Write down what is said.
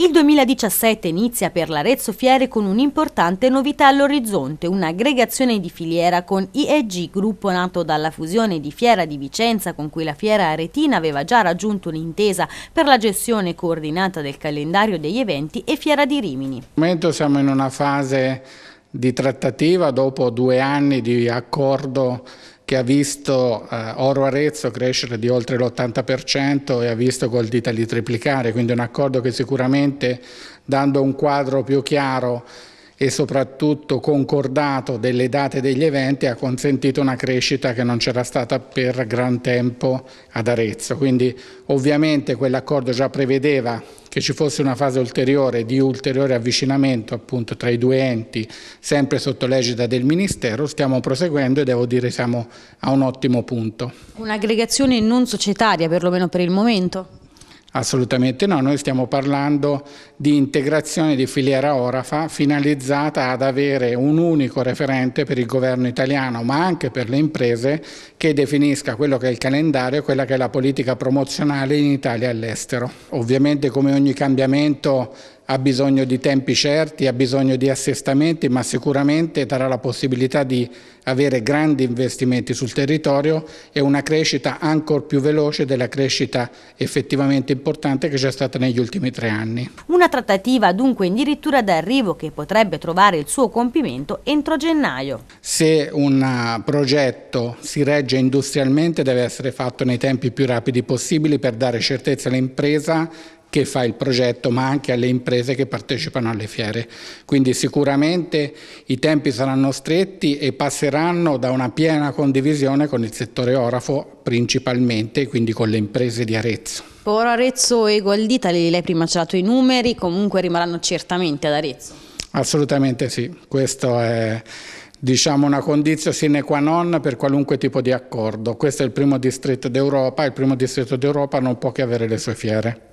Il 2017 inizia per l'Arezzo Fiere con un'importante novità all'orizzonte, un'aggregazione di filiera con IEG, gruppo nato dalla fusione di Fiera di Vicenza con cui la Fiera Aretina aveva già raggiunto un'intesa per la gestione coordinata del calendario degli eventi e Fiera di Rimini. Al momento siamo in una fase di trattativa dopo due anni di accordo che ha visto eh, Oro Arezzo crescere di oltre l'80% e ha visto Gold Italy triplicare, quindi un accordo che sicuramente dando un quadro più chiaro e soprattutto concordato delle date degli eventi ha consentito una crescita che non c'era stata per gran tempo ad Arezzo. Quindi ovviamente quell'accordo già prevedeva che ci fosse una fase ulteriore di ulteriore avvicinamento appunto tra i due enti, sempre sotto l'egida del Ministero, stiamo proseguendo e devo dire siamo a un ottimo punto. Un'aggregazione non societaria perlomeno per il momento? Assolutamente no, noi stiamo parlando di integrazione di filiera orafa finalizzata ad avere un unico referente per il governo italiano ma anche per le imprese che definisca quello che è il calendario e quella che è la politica promozionale in Italia e all'estero. Ovviamente come ogni cambiamento ha bisogno di tempi certi, ha bisogno di assestamenti, ma sicuramente darà la possibilità di avere grandi investimenti sul territorio e una crescita ancora più veloce della crescita effettivamente importante che c'è stata negli ultimi tre anni. Una trattativa dunque in dirittura d'arrivo che potrebbe trovare il suo compimento entro gennaio. Se un ah, progetto si regge industrialmente deve essere fatto nei tempi più rapidi possibili per dare certezza all'impresa che fa il progetto ma anche alle imprese che partecipano alle fiere. Quindi sicuramente i tempi saranno stretti e passeranno da una piena condivisione con il settore orafo principalmente, quindi con le imprese di Arezzo. Ora Arezzo e Gold lei prima ha dato i numeri, comunque rimarranno certamente ad Arezzo. Assolutamente sì, questo è diciamo una condizione sine qua non per qualunque tipo di accordo. Questo è il primo distretto d'Europa, il primo distretto d'Europa non può che avere le sue fiere.